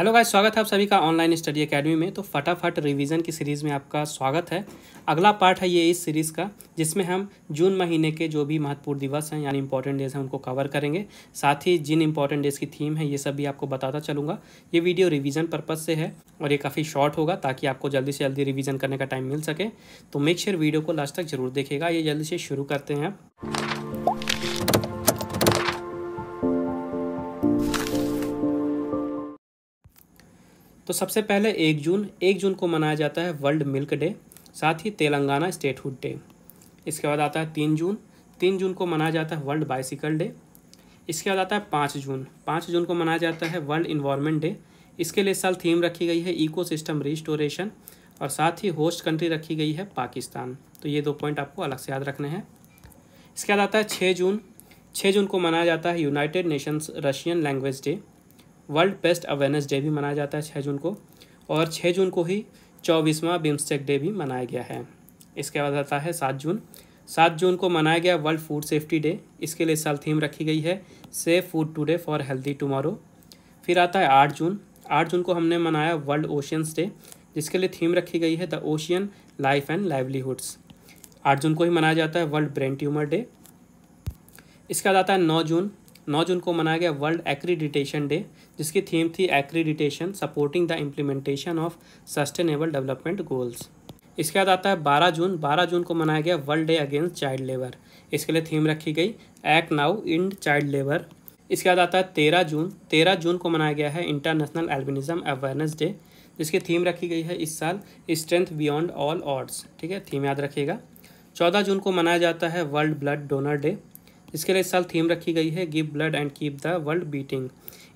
hello guys स्वागत है आप सभी का ऑनलाइन स्टडी एकेडमी में तो फटाफट रिवीजन की सीरीज़ में आपका स्वागत है अगला पार्ट है ये इस सीरीज़ का जिसमें हम जून महीने के जो भी महत्वपूर्ण दिवस हैं यानी इंपॉर्टेंट डेज हैं उनको कवर करेंगे साथ ही जिन इंपॉर्टेंट डेज की थीम है ये सब भी आपको बताता चलूँगा ये वीडियो रिविज़न पर्पज़ से है और ये काफ़ी शॉर्ट होगा ताकि आपको जल्दी से जल्दी रिविज़न करने का टाइम मिल सके तो मेक श्योर वीडियो को लास्ट तक जरूर देखेगा ये जल्दी से शुरू करते हैं तो सबसे पहले एक जून एक जून को मनाया जाता है वर्ल्ड मिल्क डे साथ ही तेलंगाना स्टेटहुड डे इसके बाद आता है तीन जून तीन जून को मनाया जाता है वर्ल्ड बाइसिकल डे इसके बाद आता है पाँच जून पाँच जून को मनाया जाता है वर्ल्ड इन्वायरमेंट डे इसके लिए साल थीम रखी गई है सिस्टम रिस्टोरेशन और साथ ही होस्ट कंट्री रखी गई है पाकिस्तान तो ये दो पॉइंट आपको अलग से याद रखने हैं इसके बाद आता है छः जून छः जून को मनाया जाता है United Nations Russian language day world pest awareness day भी मनाया जाता है छः जून को और छः जून को ही चौबीसवां बिम्स्टेक डे भी मनाया गया है इसके बाद आता है सात जून सात जून को मनाया गया वर्ल्ड फूड सेफ्टी डे इसके लिए इस साल थीम रखी गई है safe food today for healthy tomorrow फिर आता है आठ जून आठ जून को हमने मनाया वर्ल्ड ओशियंस डे जिसके लिए थीम रखी गई है the ocean life and livelihoods आठ जून को ही मनाया जाता है वर्ल्ड ब्रेन ट्यूमर डे इसके बाद आता है नौ जून नौ जून को मनाया गया वर्ल्ड एक्रीडिटेशन डे जिसकी थीम थी accreditation supporting the implementation of sustainable development goals इसके बाद आता है 12 जून 12 जून को मनाया गया world day against child labour इसके लिए थीम रखी गई act now end child labour इसके बाद आता है 13 जून 13 जून को मनाया गया है इंटरनेशनल एल्बिनिज्म अवेयरनेस डे जिसकी थीम रखी गई है इस साल स्ट्रेंथ बियॉन्ड ऑल ऑर्ड्स ठीक है थीम याद रखिएगा चौदह जून को मनाया जाता है वर्ल्ड ब्लड डोनर डे इसके लिए इस साल थीम रखी गई है give blood and keep the world beating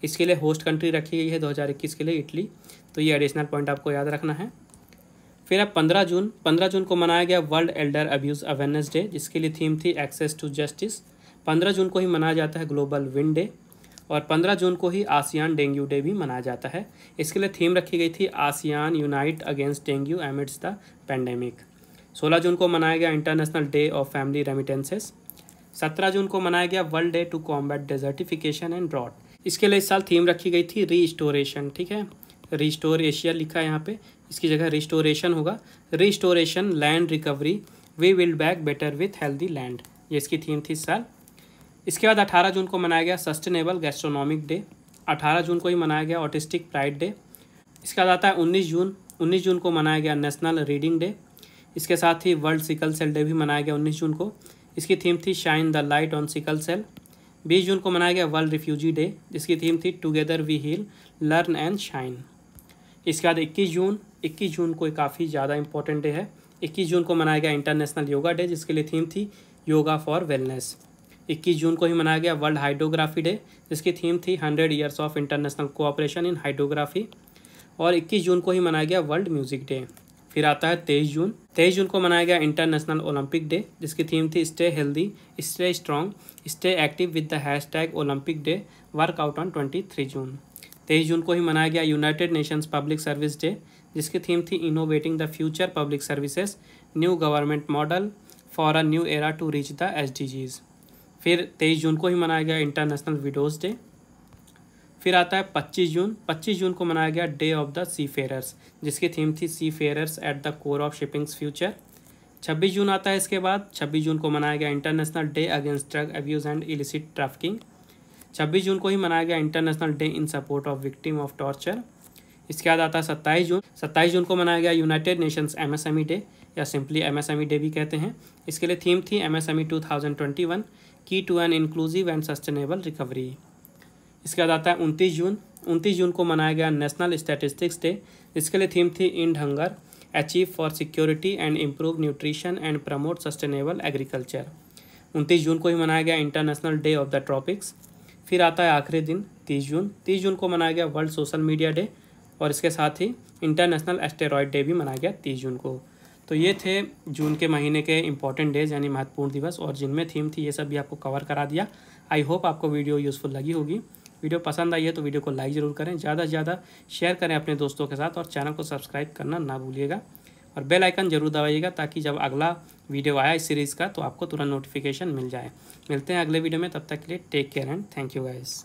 इसके लिए होस्ट कंट्री रखी गई है 2021 के लिए इटली तो ये एडिशनल पॉइंट आपको याद रखना है फिर अब 15 जून 15 जून को मनाया गया world elder abuse awareness day जिसके लिए थीम थी एक्सेस टू जस्टिस 15 जून को ही मनाया जाता है ग्लोबल विन डे और 15 जून को ही आसियान डेंगू डे भी मनाया जाता है इसके लिए थीम रखी गई थी ASEAN unite against dengue amidst the pandemic सोलह जून को मनाया गया international day of family remittances सत्रह जून को मनाया गया world day to combat desertification and drought इसके लिए इस साल थीम रखी गई थी रीस्टोरेशन ठीक है रीस्टोर एशिया लिखा है यहाँ पे इसकी जगह रिस्टोरेशन होगा restoration land recovery we will back better with healthy land ये इसकी थीम थी इस साल इसके बाद 18 जून को मनाया गया सस्टेनेबल गैस्ट्रोनॉमिक डे 18 जून को ही मनाया गया ऑटिस्टिक प्राइड डे इसके बाद आता है 19 जून 19 जून को मनाया गया नेशनल रीडिंग डे इसके साथ ही वर्ल्ड सिकल सेल डे भी मनाया गया 19 जून को इसकी थीम थी shine the light on sickle cell बीस जून को मनाया गया वर्ल्ड रिफ्यूजी डे जिसकी थीम थी together we heal learn and shine इसके बाद इक्कीस जून इक्कीस जून को काफ़ी ज़्यादा इंपॉर्टेंट डे है इक्कीस जून को मनाया गया इंटरनेशनल योगा डे जिसके लिए थीम थी योगा फॉर वेलनेस इक्कीस जून को ही मनाया गया वर्ल्ड हाइड्रोग्राफी डे जिसकी थीम थी hundred years of international cooperation in hydrography और इक्कीस जून को ही मनाया गया वर्ल्ड म्यूज़िक डे फिर आता है तेईस जून तेईस जून को मनाया गया इंटरनेशनल ओलंपिक डे जिसकी थीम थी stay healthy stay strong stay active with the hash tag Olympic day workout on twenty three जून तेईस जून को ही मनाया गया United Nations public service day जिसकी थीम थी innovating the future public services new government model for a new era to reach the S फिर तेईस जून को ही मनाया गया इंटरनेशनल विडोज़ डे फिर आता है 25 जून 25 जून को मनाया गया day of the seafarers जिसकी थीम थी seafarers at the core of shipping's future 26 जून आता है इसके बाद 26 जून को मनाया गया international day against drug abuse and illicit trafficking 26 जून को ही मनाया गया international day in support of victim of torture इसके बाद आता है सत्ताईस जून सत्ताईस जून को मनाया गया यूनाइटेड नेशंस एम डे या सिंपली एम डे भी कहते हैं इसके लिए थीम थी एमएसएमई 2021 की to an inclusive and sustainable recovery इसके बाद आता है उनतीस जून उनतीस जून को मनाया गया नेशनल स्टैटिस्टिक्स डे इसके लिए थीम थी end hunger achieve for security and improve nutrition and promote sustainable agriculture उनतीस जून को ही मनाया गया international day of the tropics फिर आता है आखिरी दिन तीस जून तीस जून को मनाया गया वर्ल्ड सोशल मीडिया डे और इसके साथ ही इंटरनेशनल एस्टेरॉयड डे भी मनाया गया तीस जून को तो ये थे जून के महीने के इंपॉर्टेंट डेज यानी महत्वपूर्ण दिवस और जिनमें थीम थी ये सब भी आपको कवर करा दिया आई होप आपको वीडियो यूज़फुल लगी होगी वीडियो पसंद आई है तो वीडियो को लाइक ज़रूर करें ज़्यादा से ज़्यादा शेयर करें अपने दोस्तों के साथ और चैनल को सब्सक्राइब करना ना भूलिएगा और बेल आइकन जरूर दबाइएगा ताकि जब अगला वीडियो आया इस सीरीज़ का तो आपको तुरंत नोटिफिकेशन मिल जाए मिलते हैं अगले वीडियो में तब तक के लिए take care and thank you guys